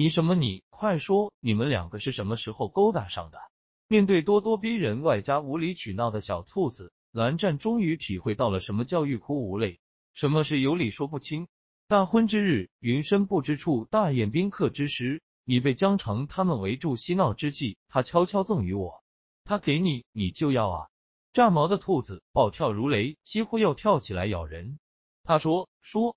你什么？你快说！你们两个是什么时候勾搭上的？面对咄咄逼人、外加无理取闹的小兔子，蓝湛终于体会到了什么叫欲哭无泪，什么是有理说不清。大婚之日，云深不知处，大宴宾客之时，你被江澄他们围住嬉闹之际，他悄悄赠与我。他给你，你就要啊！炸毛的兔子暴跳如雷，几乎要跳起来咬人。他说说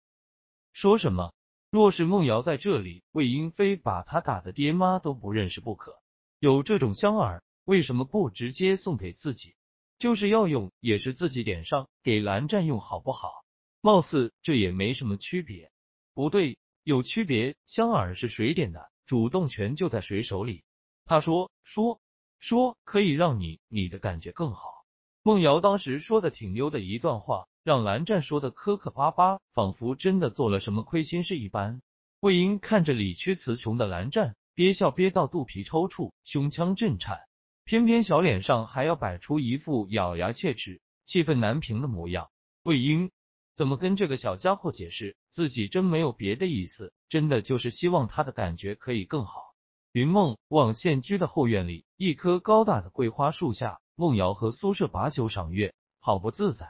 说什么？若是梦瑶在这里，魏英非把他打的爹妈都不认识不可。有这种香饵，为什么不直接送给自己？就是要用，也是自己点上给蓝湛用，好不好？貌似这也没什么区别。不对，有区别。香饵是谁点的，主动权就在谁手里。他说说说可以让你你的感觉更好。梦瑶当时说的挺溜的一段话。让蓝湛说的磕磕巴巴，仿佛真的做了什么亏心事一般。魏婴看着理屈词穷的蓝湛，憋笑憋到肚皮抽搐，胸腔震颤，偏偏小脸上还要摆出一副咬牙切齿、气愤难平的模样。魏婴怎么跟这个小家伙解释自己真没有别的意思，真的就是希望他的感觉可以更好？云梦望现居的后院里，一棵高大的桂花树下，梦瑶和苏舍把酒赏月，好不自在。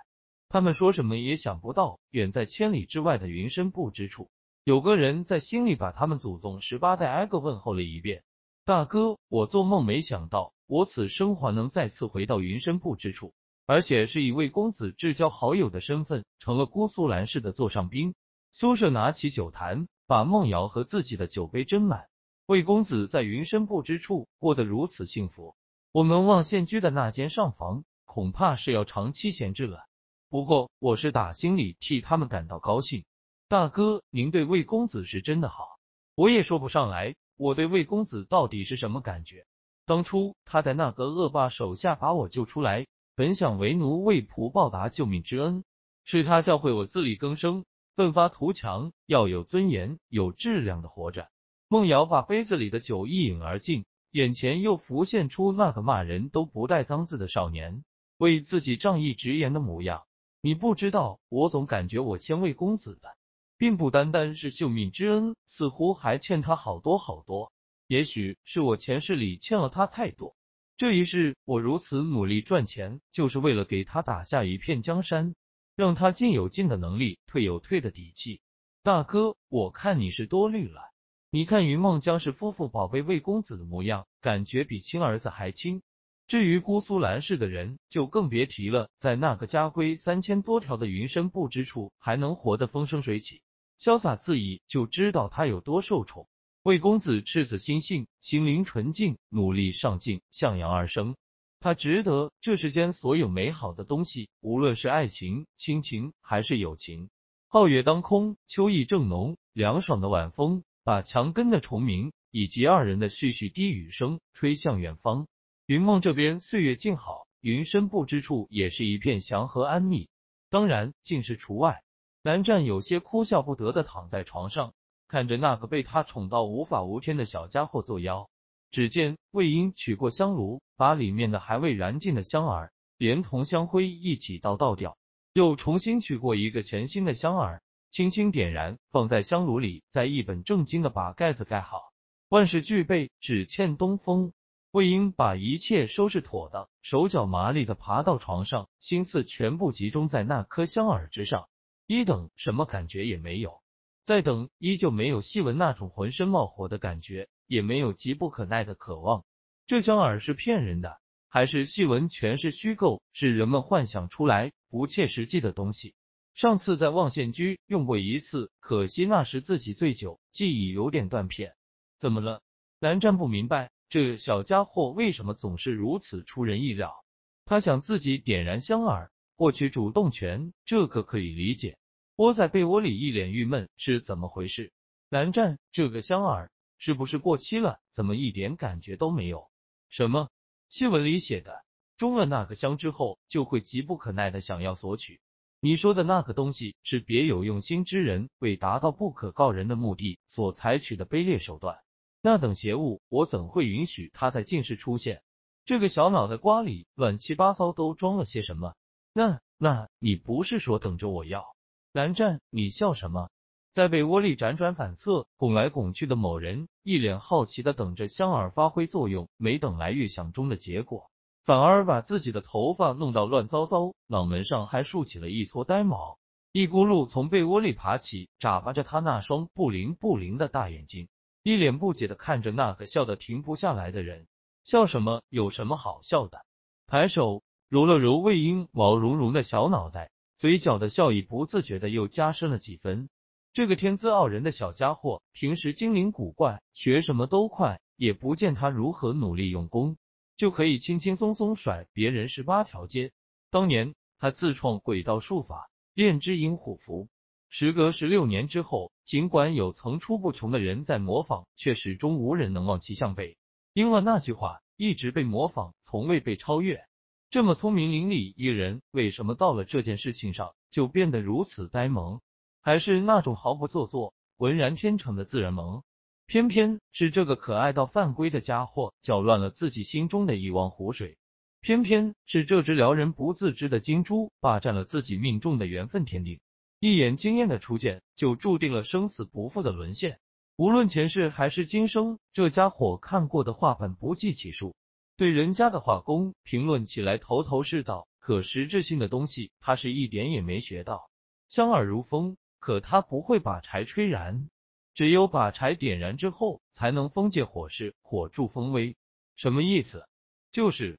他们说什么也想不到，远在千里之外的云深不知处，有个人在心里把他们祖宗十八代挨个问候了一遍。大哥，我做梦没想到，我此生还能再次回到云深不知处，而且是以魏公子至交好友的身份，成了姑苏蓝氏的座上宾。苏舍拿起酒坛，把孟瑶和自己的酒杯斟满。魏公子在云深不知处过得如此幸福，我们望仙居的那间上房，恐怕是要长期闲置了。不过，我是打心里替他们感到高兴。大哥，您对魏公子是真的好，我也说不上来我对魏公子到底是什么感觉。当初他在那个恶霸手下把我救出来，本想为奴为仆报答救命之恩，是他教会我自力更生、奋发图强，要有尊严、有质量的活着。梦瑶把杯子里的酒一饮而尽，眼前又浮现出那个骂人都不带脏字的少年，为自己仗义直言的模样。你不知道，我总感觉我欠魏公子的，并不单单是救命之恩，似乎还欠他好多好多。也许是我前世里欠了他太多，这一世我如此努力赚钱，就是为了给他打下一片江山，让他进有进的能力，退有退的底气。大哥，我看你是多虑了。你看云梦江氏夫妇宝贝魏公子的模样，感觉比亲儿子还亲。至于姑苏蓝氏的人，就更别提了。在那个家规三千多条的云深不知处，还能活得风生水起、潇洒恣意，就知道他有多受宠。魏公子赤子心性，心灵纯净，努力上进，向阳而生，他值得这世间所有美好的东西，无论是爱情、亲情还是友情。皓月当空，秋意正浓，凉爽的晚风把墙根的虫鸣以及二人的絮絮低语声吹向远方。云梦这边岁月静好，云深不知处也是一片祥和安谧，当然进士除外。南湛有些哭笑不得的躺在床上，看着那个被他宠到无法无天的小家伙作妖。只见魏婴取过香炉，把里面的还未燃尽的香儿，连同香灰一起倒倒掉，又重新取过一个全新的香儿，轻轻点燃，放在香炉里，再一本正经的把盖子盖好。万事俱备，只欠东风。魏婴把一切收拾妥当，手脚麻利的爬到床上，心思全部集中在那颗香饵之上。一等，什么感觉也没有；再等，依旧没有细纹那种浑身冒火的感觉，也没有急不可耐的渴望。这香饵是骗人的，还是细纹全是虚构，是人们幻想出来不切实际的东西？上次在望仙居用过一次，可惜那时自己醉酒，记忆有点断片。怎么了？蓝湛不明白。这小家伙为什么总是如此出人意料？他想自己点燃香饵，获取主动权，这个可以理解。窝在被窝里一脸郁闷是怎么回事？蓝湛，这个香饵是不是过期了？怎么一点感觉都没有？什么？新闻里写的，中了那个香之后，就会急不可耐的想要索取。你说的那个东西是别有用心之人为达到不可告人的目的所采取的卑劣手段。那等邪物，我怎会允许他在近室出现？这个小脑袋瓜里乱七八糟都装了些什么？那那，你不是说等着我要？蓝湛，你笑什么？在被窝里辗转反侧，拱来拱去的某人，一脸好奇的等着香儿发挥作用，没等来预想中的结果，反而把自己的头发弄到乱糟糟，脑门上还竖起了一撮呆毛，一咕噜从被窝里爬起，眨巴着他那双不灵不灵的大眼睛。一脸不解的看着那个笑得停不下来的人，笑什么？有什么好笑的？抬手揉了揉魏婴毛茸茸的小脑袋，嘴角的笑意不自觉的又加深了几分。这个天资傲人的小家伙，平时精灵古怪，学什么都快，也不见他如何努力用功，就可以轻轻松松甩别人十八条街。当年他自创鬼道术法，炼制银虎符，时隔十六年之后。尽管有层出不穷的人在模仿，却始终无人能望其项背。应了那句话，一直被模仿，从未被超越。这么聪明伶俐一人，为什么到了这件事情上就变得如此呆萌？还是那种毫不做作、浑然天成的自然萌？偏偏是这个可爱到犯规的家伙，搅乱了自己心中的一汪湖水。偏偏是这只撩人不自知的金猪，霸占了自己命中的缘分天定。一眼惊艳的初见，就注定了生死不复的沦陷。无论前世还是今生，这家伙看过的话本不计其数，对人家的画工评论起来头头是道。可实质性的东西，他是一点也没学到。香耳如风，可他不会把柴吹燃。只有把柴点燃之后，才能风借火势，火助风威。什么意思？就是。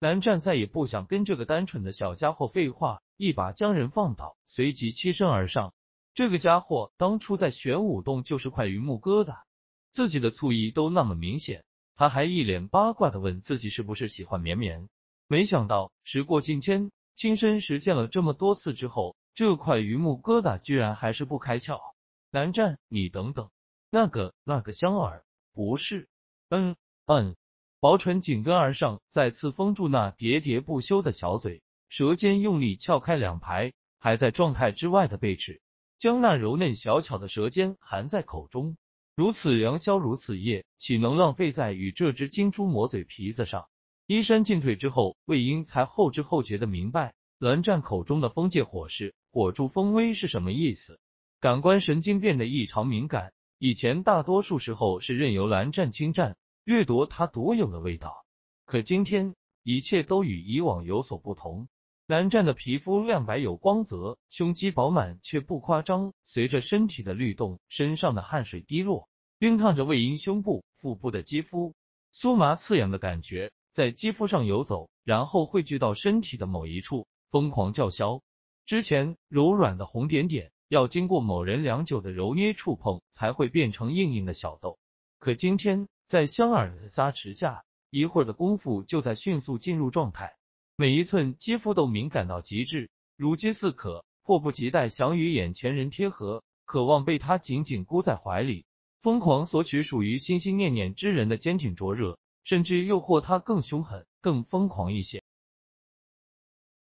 蓝湛再也不想跟这个单纯的小家伙废话，一把将人放倒，随即欺身而上。这个家伙当初在玄武洞就是块榆木疙瘩，自己的醋意都那么明显，他还一脸八卦的问自己是不是喜欢绵绵。没想到时过境迁，亲身实践了这么多次之后，这块榆木疙瘩居然还是不开窍。蓝湛，你等等，那个那个香儿不是？嗯嗯。薄唇紧跟而上，再次封住那喋喋不休的小嘴，舌尖用力撬开两排还在状态之外的贝齿，将那柔嫩小巧的舌尖含在口中。如此良宵，如此夜，岂能浪费在与这只金猪磨嘴皮子上？衣衫进退之后，魏婴才后知后觉的明白蓝湛口中的风借火势，火助风威是什么意思。感官神经变得异常敏感，以前大多数时候是任由蓝湛侵占。掠夺他独有的味道，可今天一切都与以往有所不同。蓝湛的皮肤亮白有光泽，胸肌饱满却不夸张。随着身体的律动，身上的汗水滴落，冰烫着魏婴胸部、腹部的肌肤，酥麻刺痒的感觉在肌肤上游走，然后汇聚到身体的某一处，疯狂叫嚣。之前柔软的红点点，要经过某人良久的揉捏触碰，才会变成硬硬的小豆。可今天。在香儿的加持下，一会儿的功夫就在迅速进入状态，每一寸肌肤都敏感到极致，如饥似渴，迫不及待想与眼前人贴合，渴望被他紧紧箍在怀里，疯狂索取属于心心念念之人的坚挺灼热，甚至诱惑他更凶狠、更疯狂一些。